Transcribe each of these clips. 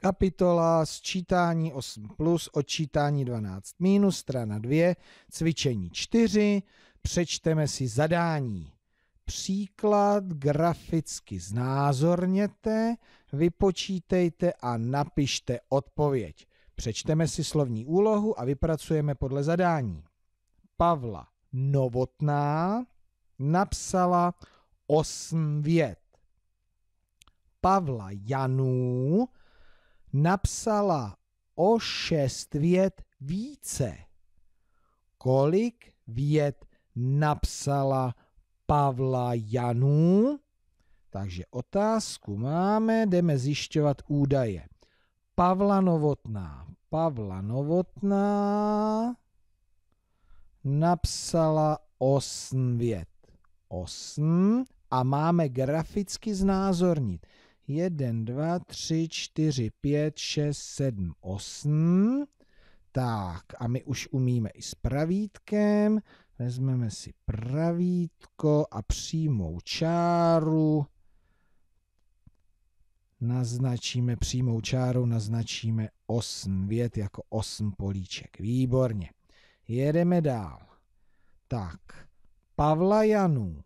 Kapitola sčítání 8 plus, odčítání 12 minus, strana 2, cvičení 4, přečteme si zadání. Příklad graficky znázorněte, vypočítejte a napište odpověď. Přečteme si slovní úlohu a vypracujeme podle zadání. Pavla Novotná napsala 8 vět. Pavla Janů napsala o šest vět více. Kolik vět napsala Pavla Janů? Takže otázku máme, jdeme zjišťovat údaje. Pavla Novotná. Pavla Novotná napsala osm vět. Osm a máme graficky znázornit. 1, 2, 3, 4, 5, 6, 7, 8. Tak a my už umíme i s pravítkem. Vezmeme si pravítko a přímou čáru. Naznačíme přímou čáru, naznačíme 8 vět jako 8 políček. Výborně. Jedeme dál. Tak, Pavla Janů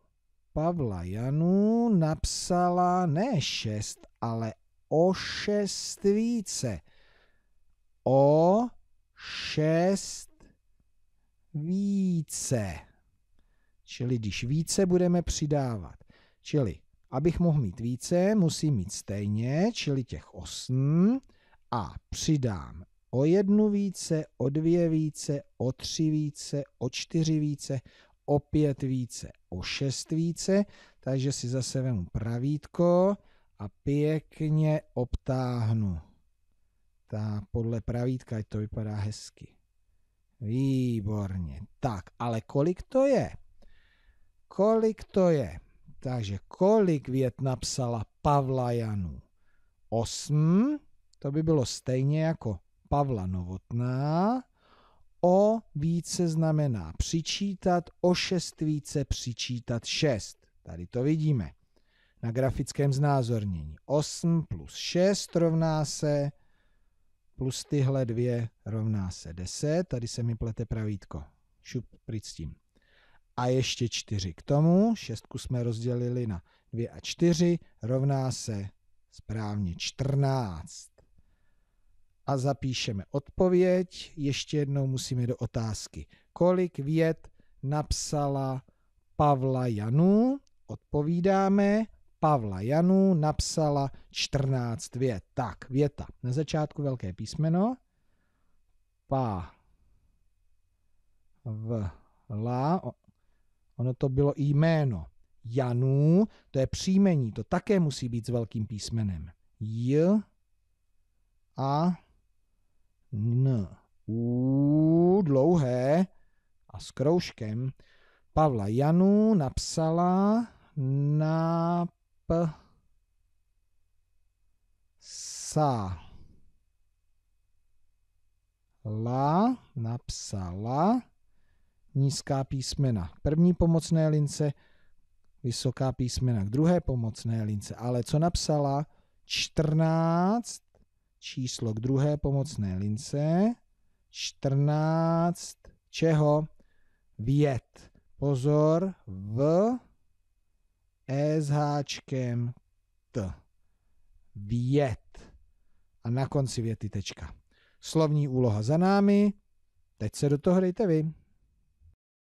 Pavla Janů napsala ne šest, ale o šest více. O šest více. Čili když více budeme přidávat. Čili abych mohl mít více, musím mít stejně, čili těch osm a přidám o jednu více, o dvě více, o tři více, o čtyři více, opět více o šest více, takže si zase vemu pravítko a pěkně obtáhnu. Ta podle pravítka, to vypadá hezky. Výborně. Tak, ale kolik to je? Kolik to je? Takže kolik vět napsala Pavla Janů? Osm? To by bylo stejně jako Pavla Novotná více znamená přičítat, o šest více přičítat šest. Tady to vidíme na grafickém znázornění. 8 plus 6 rovná se plus tyhle dvě rovná se 10. Tady se mi plete pravítko. Šup pryč s tím. A ještě 4 k tomu. Šestku jsme rozdělili na 2 a 4. Rovná se správně 14 a zapíšeme odpověď. Ještě jednou musíme do otázky. Kolik věd napsala Pavla Janů? Odpovídáme. Pavla Janů napsala 14 vět. Tak, věta. Na začátku velké písmeno. Pa. V. La. Ono to bylo jméno. Janů, to je příjmení, to také musí být s velkým písmenem. J. A. N. U dlouhé a s kroužkem Pavla Janu napsala na p sa la napsala nízká písmena k první pomocné lince, vysoká písmena k druhé pomocné lince. Ale co napsala? 14 číslo k druhé pomocné lince, 14 čeho? Vět. Pozor, v e s háčkem t. Vět. A na konci věty tečka. Slovní úloha za námi. Teď se do toho dejte vy.